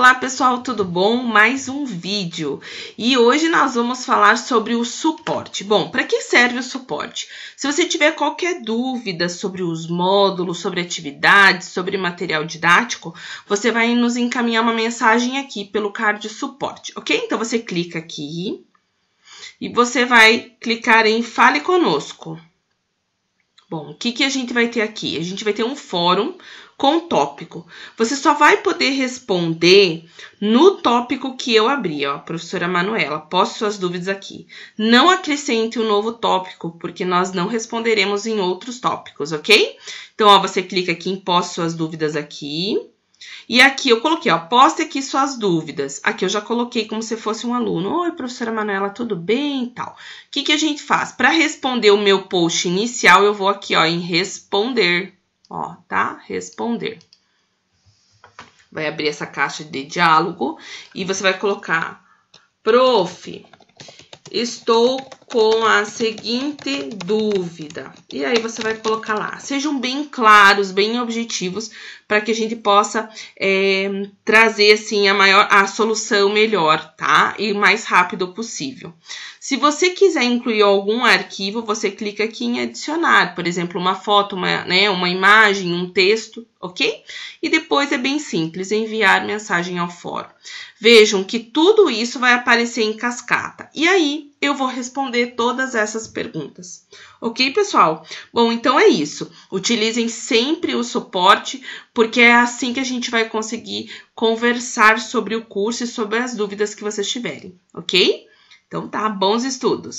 Olá pessoal, tudo bom? Mais um vídeo e hoje nós vamos falar sobre o suporte. Bom, para que serve o suporte? Se você tiver qualquer dúvida sobre os módulos, sobre atividades, sobre material didático, você vai nos encaminhar uma mensagem aqui pelo card suporte, ok? Então você clica aqui e você vai clicar em Fale Conosco. Bom, o que, que a gente vai ter aqui? A gente vai ter um fórum com tópico. Você só vai poder responder no tópico que eu abri, ó, professora Manuela. Poste suas dúvidas aqui. Não acrescente um novo tópico, porque nós não responderemos em outros tópicos, ok? Então, ó, você clica aqui em Poste suas dúvidas aqui. E aqui eu coloquei, ó, poste aqui suas dúvidas. Aqui eu já coloquei como se fosse um aluno. Oi, professora Manuela, tudo bem? E tal. O que, que a gente faz? Para responder o meu post inicial, eu vou aqui, ó, em responder. Ó, tá? Responder. Vai abrir essa caixa de diálogo e você vai colocar, prof, estou com a seguinte dúvida. E aí você vai colocar lá. Sejam bem claros, bem objetivos para que a gente possa é, trazer assim a maior a solução melhor, tá? E mais rápido possível. Se você quiser incluir algum arquivo, você clica aqui em adicionar, por exemplo, uma foto, uma, né, uma imagem, um texto, ok? E depois é bem simples, enviar mensagem ao fórum. Vejam que tudo isso vai aparecer em cascata. E aí eu vou responder todas essas perguntas. Ok, pessoal? Bom, então é isso. Utilizem sempre o suporte, porque é assim que a gente vai conseguir conversar sobre o curso e sobre as dúvidas que vocês tiverem, ok? Então tá, bons estudos!